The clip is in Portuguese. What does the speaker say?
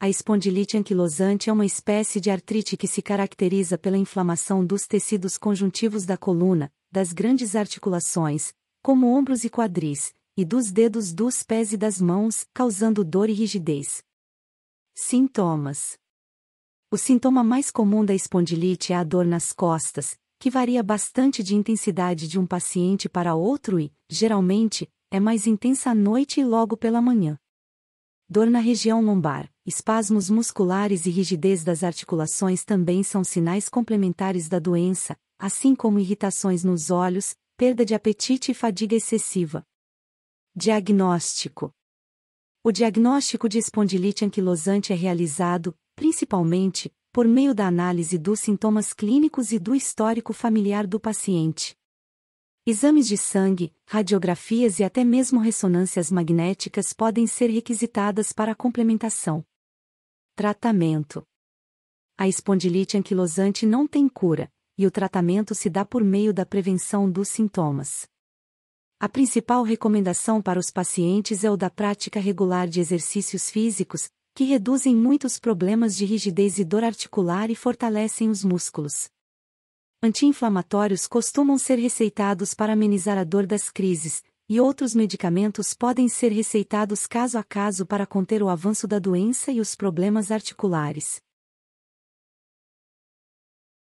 A espondilite anquilosante é uma espécie de artrite que se caracteriza pela inflamação dos tecidos conjuntivos da coluna, das grandes articulações, como ombros e quadris, e dos dedos dos pés e das mãos, causando dor e rigidez. Sintomas: O sintoma mais comum da espondilite é a dor nas costas, que varia bastante de intensidade de um paciente para outro e, geralmente, é mais intensa à noite e logo pela manhã. Dor na região lombar, espasmos musculares e rigidez das articulações também são sinais complementares da doença, assim como irritações nos olhos, perda de apetite e fadiga excessiva. Diagnóstico: O diagnóstico de espondilite anquilosante é realizado, principalmente, por meio da análise dos sintomas clínicos e do histórico familiar do paciente. Exames de sangue, radiografias e até mesmo ressonâncias magnéticas podem ser requisitadas para a complementação. Tratamento: A espondilite anquilosante não tem cura, e o tratamento se dá por meio da prevenção dos sintomas. A principal recomendação para os pacientes é o da prática regular de exercícios físicos, que reduzem muitos problemas de rigidez e dor articular e fortalecem os músculos. Anti-inflamatórios costumam ser receitados para amenizar a dor das crises, e outros medicamentos podem ser receitados caso a caso para conter o avanço da doença e os problemas articulares.